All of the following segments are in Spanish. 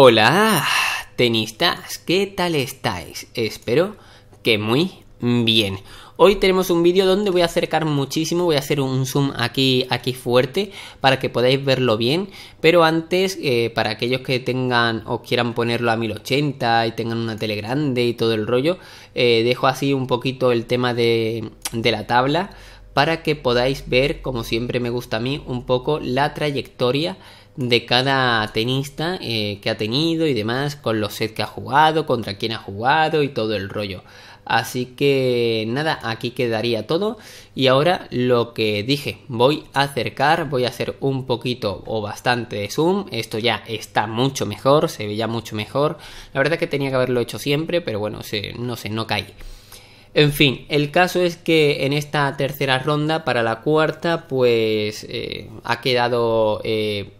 Hola, tenistas, ¿qué tal estáis? Espero que muy bien. Hoy tenemos un vídeo donde voy a acercar muchísimo, voy a hacer un zoom aquí, aquí fuerte para que podáis verlo bien, pero antes, eh, para aquellos que tengan o quieran ponerlo a 1080 y tengan una tele grande y todo el rollo, eh, dejo así un poquito el tema de, de la tabla para que podáis ver, como siempre me gusta a mí, un poco la trayectoria de cada tenista eh, que ha tenido y demás, con los sets que ha jugado, contra quién ha jugado y todo el rollo. Así que nada, aquí quedaría todo. Y ahora lo que dije, voy a acercar, voy a hacer un poquito o bastante de zoom. Esto ya está mucho mejor, se ve ya mucho mejor. La verdad que tenía que haberlo hecho siempre, pero bueno, no sé, no cae... En fin, el caso es que en esta tercera ronda, para la cuarta, pues eh, ha quedado... Eh,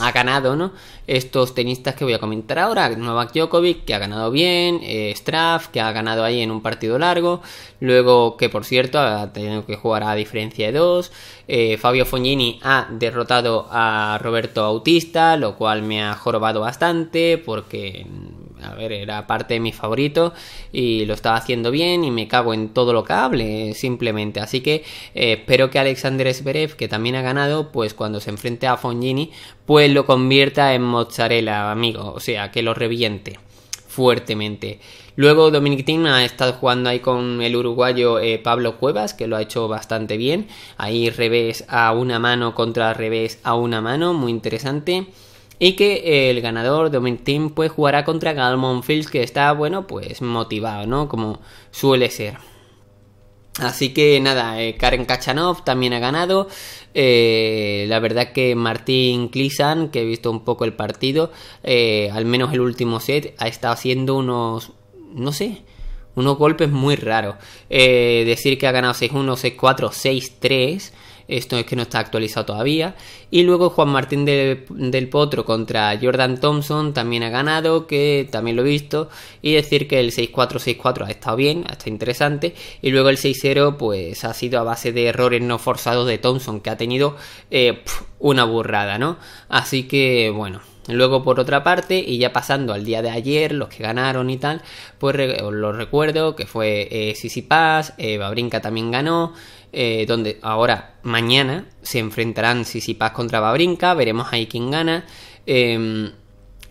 ha ganado, ¿no? Estos tenistas que voy a comentar ahora, Novak Djokovic, que ha ganado bien, eh, Straff, que ha ganado ahí en un partido largo, luego que por cierto ha tenido que jugar a diferencia de dos, eh, Fabio Fognini ha derrotado a Roberto Autista, lo cual me ha jorobado bastante porque a ver, era parte de mi favorito y lo estaba haciendo bien y me cago en todo lo que hable, simplemente. Así que eh, espero que Alexander Zverev, que también ha ganado, pues cuando se enfrente a Fongini, pues lo convierta en mozzarella, amigo. O sea, que lo reviente fuertemente. Luego Dominic Thiem ha estado jugando ahí con el uruguayo eh, Pablo Cuevas, que lo ha hecho bastante bien. Ahí revés a una mano contra revés a una mano, muy interesante. Y que el ganador de Team pues jugará contra Galmon Fields que está, bueno, pues motivado, ¿no? Como suele ser. Así que nada, eh, Karen Kachanov también ha ganado. Eh, la verdad que Martín Klisan, que he visto un poco el partido, eh, al menos el último set, ha estado haciendo unos, no sé, unos golpes muy raros. decir que ha ganado 6-1, 6-4, 6-3 esto es que no está actualizado todavía. Y luego Juan Martín del, Potro contra Jordan Thompson también ha ganado, que también lo he visto. Y decir que el 6-4-6-4 ha estado bien, ha estado interesante. Y luego el 6-0 pues ha sido a base de errores no forzados de Thompson, que ha tenido eh, una burrada, ¿no? Así que bueno, Luego, por otra parte, y ya pasando al día de ayer, los que ganaron y tal, pues os lo recuerdo que fue eh, Sisi Paz, eh, Babrinka también ganó, eh, donde ahora, mañana, se enfrentarán Sisipas contra Babrinka, veremos ahí quién gana. Em,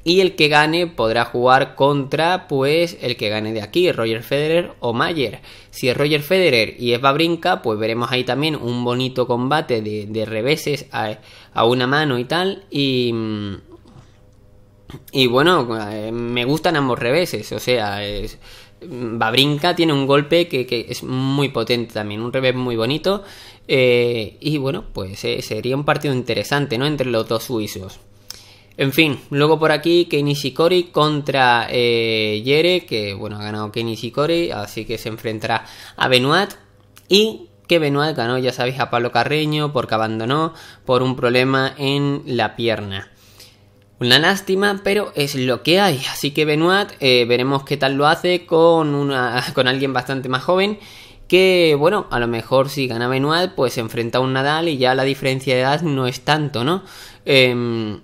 y el que gane podrá jugar contra, pues, el que gane de aquí, Roger Federer o Mayer. Si es Roger Federer y es Babrinka, pues veremos ahí también un bonito combate de, reveses a, a, una mano y tal. Y, y bueno, eh, me gustan ambos reveses, o sea, es, Babrinka tiene un golpe que, es muy potente también, un revés muy bonito. Eh, y bueno, pues eh, sería un partido interesante, ¿no? Entre los dos suizos. En fin, luego por aquí Kenny Shikori contra eh, Yere, que bueno, ha ganado Kenny Shikori, así que se enfrentará a Benoit. Y que Benoit ganó, ya sabéis, a Pablo Carreño porque abandonó por un problema en la pierna. Una lástima, pero es lo que hay. Así que Benoit, eh, veremos qué tal lo hace con, una, con alguien bastante más joven. Que bueno, a lo mejor si gana Benoit, pues se enfrenta a un Nadal y ya la diferencia de edad no es tanto, ¿no? Em,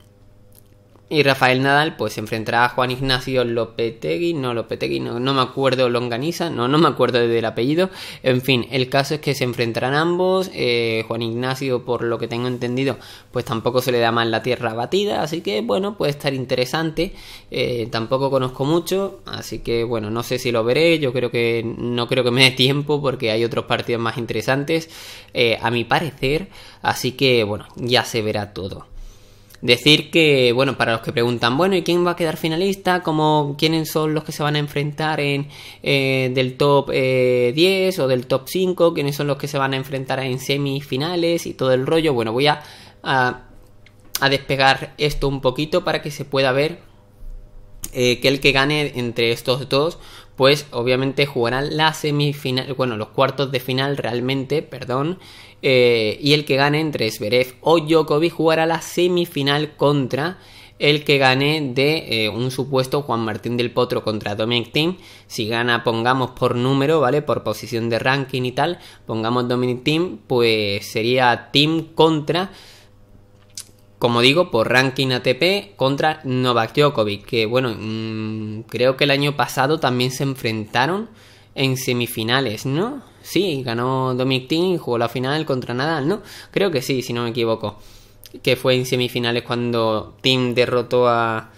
y Rafael Nadal pues se enfrentará a Juan Ignacio Lopetegui, no Lopetegui, no, no me acuerdo Longaniza, no, no me acuerdo del apellido. En fin, el caso es que se enfrentarán ambos. Eh, Juan Ignacio, por lo que tengo entendido, pues tampoco se le da mal la tierra batida, así que bueno, puede estar interesante. Eh, tampoco conozco mucho, así que bueno, no sé si lo veré. Yo creo que no creo que me dé tiempo porque hay otros partidos más interesantes, eh, a mi parecer. Así que bueno, ya se verá todo. Decir que, bueno, para los que preguntan, bueno, ¿y quién va a quedar finalista? ¿Cómo, ¿Quiénes son los que se van a enfrentar en eh, del top 10 eh, o del top 5? ¿Quiénes son los que se van a enfrentar en semifinales y todo el rollo? Bueno, voy a, a, despegar esto un poquito para que se pueda ver eh, que el que gane entre estos dos, pues obviamente jugarán la semifinal, bueno, los cuartos de final realmente, perdón, eh, y el que gane entre Zverev o Djokovic jugará la semifinal contra el que gane de eh, un supuesto Juan Martín del Potro contra Dominic Team. Si gana, pongamos por número, ¿vale? Por posición de ranking y tal, pongamos Dominic Team, pues sería Team contra como digo, por ranking ATP contra Novak Djokovic, que bueno, mm, creo que el año pasado también se enfrentaron en semifinales, ¿no? Sí, ganó Dominic Thiem, jugó la final contra Nadal, ¿no? Creo que sí, si no me equivoco. Que fue en semifinales cuando Thiem derrotó a,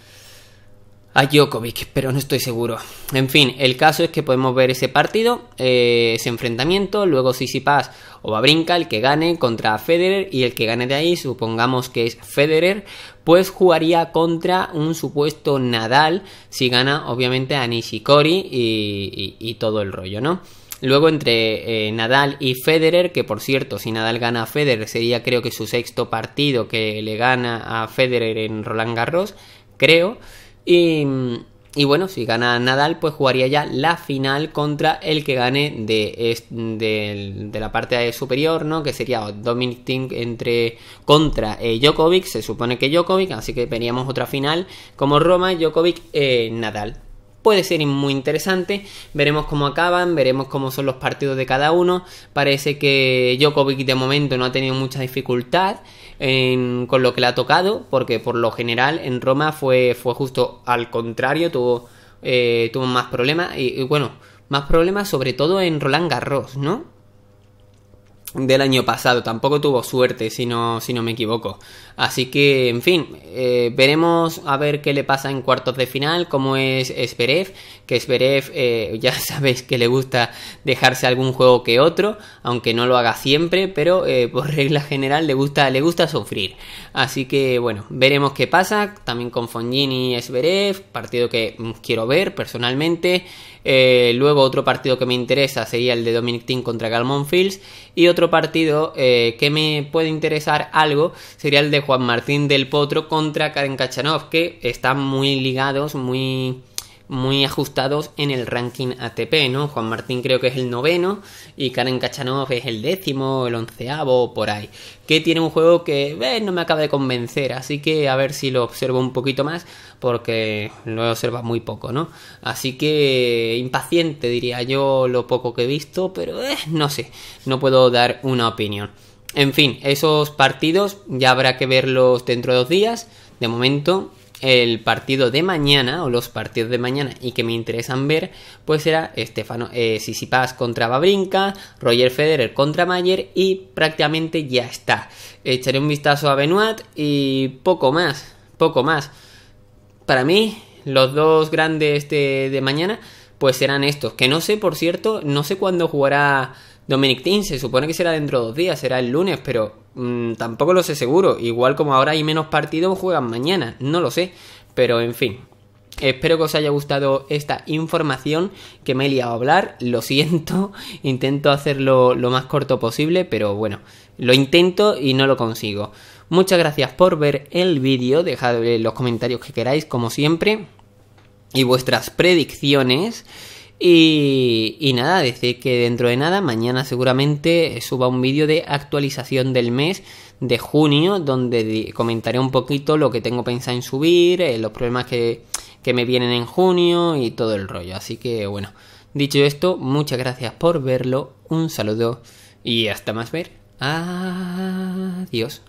a Djokovic, pero no estoy seguro. En fin, el caso es que podemos ver ese partido, eh, ese enfrentamiento, luego Paz o Babrinka, el que gane contra Federer y el que gane de ahí, supongamos que es Federer, pues jugaría contra un supuesto Nadal si gana obviamente a Nishikori y, y, todo el rollo, ¿no? Luego entre eh, Nadal y Federer, que por cierto, si Nadal gana a Federer sería creo que su sexto partido que le gana a Federer en Roland Garros, creo. Y, bueno, si gana Nadal, pues jugaría ya la final contra el que gane de, la parte superior, ¿no? Que sería Dominic entre contra eh, Djokovic, se supone que Djokovic, así que veríamos otra final como Roma, Djokovic, eh, Nadal puede ser muy interesante. Veremos cómo acaban, veremos cómo son los partidos de cada uno. Parece que Djokovic de momento no ha tenido mucha dificultad con lo que le ha tocado, porque por lo general en Roma fue, fue justo al contrario, tuvo, eh, tuvo más problemas. y, bueno, más problemas sobre todo en Roland Garros, ¿no? del año pasado. Tampoco tuvo suerte, si no, si no me equivoco. Así que, en fin, eh, veremos a ver qué le pasa en cuartos de final, como es Zverev, que Zverev eh, ya sabéis que le gusta dejarse algún juego que otro, aunque no lo haga siempre, pero eh, por regla general le gusta, le gusta sufrir. Así que, bueno, veremos qué pasa, también con Fognini y Zverev, partido que mm, quiero ver personalmente. Eh, luego otro partido que me interesa sería el de Dominic Thiem contra Galmon Fields. Y otro partido eh, que me puede interesar algo sería el de Juan Martín del Potro contra Karen Kachanov, que están muy ligados, muy muy ajustados en el ranking ATP, ¿no? Juan Martín creo que es el noveno y Karen Kachanov es el décimo, el onceavo, por ahí. Que tiene un juego que eh, no me acaba de convencer, así que a ver si lo observo un poquito más porque lo he muy poco, ¿no? Así que impaciente diría yo lo poco que he visto, pero eh, no sé, no puedo dar una opinión. En fin, esos partidos ya habrá que verlos dentro de dos días. De momento, el partido de mañana o los partidos de mañana y que me interesan ver, pues será Estefano eh, Sisipas contra Babrinka, Roger Federer contra Mayer y prácticamente ya está. Echaré un vistazo a Benoit y poco más, poco más. Para mí, los dos grandes de, de mañana, pues serán estos. Que no sé, por cierto, no sé cuándo jugará Dominic Thiem se supone que será dentro de dos días, será el lunes, pero Mm, tampoco lo sé seguro. Igual como ahora hay menos partidos, juegan mañana, no lo sé. Pero en fin, Espero que os haya gustado esta información que me he liado a hablar. Lo siento, intento hacerlo lo más corto posible, pero bueno, lo intento y no lo consigo. Muchas gracias por ver el vídeo, dejad los comentarios que queráis, como siempre, y vuestras predicciones. Y, nada, decir que dentro de nada, mañana seguramente suba un vídeo de actualización del mes de junio, donde comentaré un poquito lo que tengo pensado en subir, eh, los problemas que, que me vienen en junio y todo el rollo. Así que bueno, dicho esto, muchas gracias por verlo, un saludo y hasta más ver. Adiós.